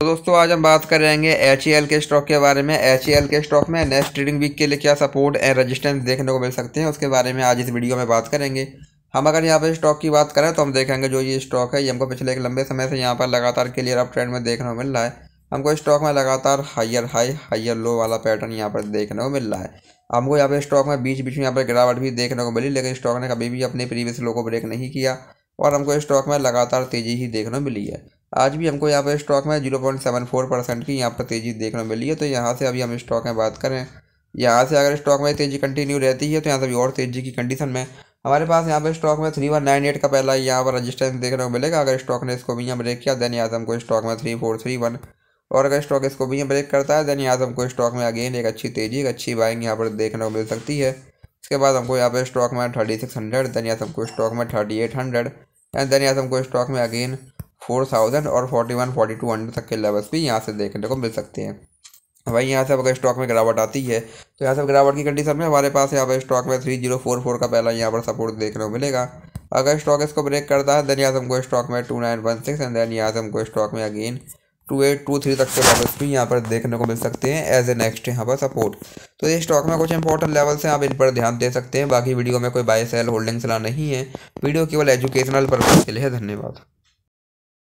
तो दोस्तों आज हम बात करेंगे एच के स्टॉक के बारे में एच के स्टॉक में नेक्स्ट ट्रेडिंग वीक के लिए क्या सपोर्ट एंड रेजिस्टेंस देखने को मिल सकते हैं उसके बारे में आज इस वीडियो में बात करेंगे हम अगर यहाँ पर स्टॉक की बात करें तो हम देखेंगे जो ये स्टॉक है ये हमको पिछले एक लंबे समय से यहाँ पर लगातार क्लियर अप ट्रेंड में देखने को मिल रहा है हमको स्टॉक में लगातार हाइयर हाई हाइयर लो वाला पैटर्न यहाँ पर देखने को मिल रहा है हमको यहाँ पर स्टॉक में बीच बीच में यहाँ पर गिरावट भी देखने को मिली लेकिन स्टॉक ने कभी भी अपने प्रीवियस लो को ब्रेक नहीं किया और हमको स्टॉक में लगातार तेज़ी ही देखने को मिली है आज भी हमको यहाँ पर स्टॉक में zero point seven four percent की यहाँ पर तेज़ी देखने को मिली है तो यहाँ से अभी हम स्टॉक में बात करें यहाँ से अगर स्टॉक में तेज़ी कंटिन्यू रहती है तो यहाँ से अभी और तेज़ी की कंडीशन में हमारे पास यहाँ पर स्टॉक में थ्री वन नाइन एट का पहला यहाँ पर रजिस्टेंस देखने को मिलेगा अगर स्टॉक ने इसको भी यहाँ ब्रेक किया देन याद हमको स्टॉक में थ्री फोर थ्री वन और अगर स्टॉक इसको भी यहाँ ब्रेक करता है देन याद हमको स्टॉक में अगेन एक अच्छी तेज़ी एक अच्छी बाइंग यहाँ पर देखने को मिल सकती है इसके बाद हमको यहाँ पर स्टॉक में थर्टी सिक्स हंड्रेड देन याद हमको स्टॉक में thirty eight hundred and then यहाँ हमको स्टॉक में अगेन फोर थाउजेंड और forty one forty two hundred तक के लेवल्स भी यहाँ से देखने को मिल सकते हैं वहीं यहाँ से अगर स्टॉक में गिरावट आती है तो यहाँ से गिरावट की कंडीशन में हमारे पास यहाँ पर स्टॉक में थ्री जीरो फोर फोर का पहला यहाँ पर सपोर्ट देखने को मिलेगा अगर स्टॉक इसको ब्रेक करता है देन यहाँ से हमको स्टॉक में two nine one six and then यहाँ से हमको स्टॉक में again two eight two three तक के लेवल्स भी यहाँ पर देखने को मिल सकते हैं एज ए नेक्स्ट यहाँ पर सपोर्ट तो ये स्टॉक में कुछ इंपॉर्टेंट लेवल्स हैं आप इन पर ध्यान दे सकते हैं बाकी वीडियो में कोई बाय सेल होल्डिंग सलाह नहीं है वीडियो केवल एजुकेशनल पर्पज़ के लिए धन्यवाद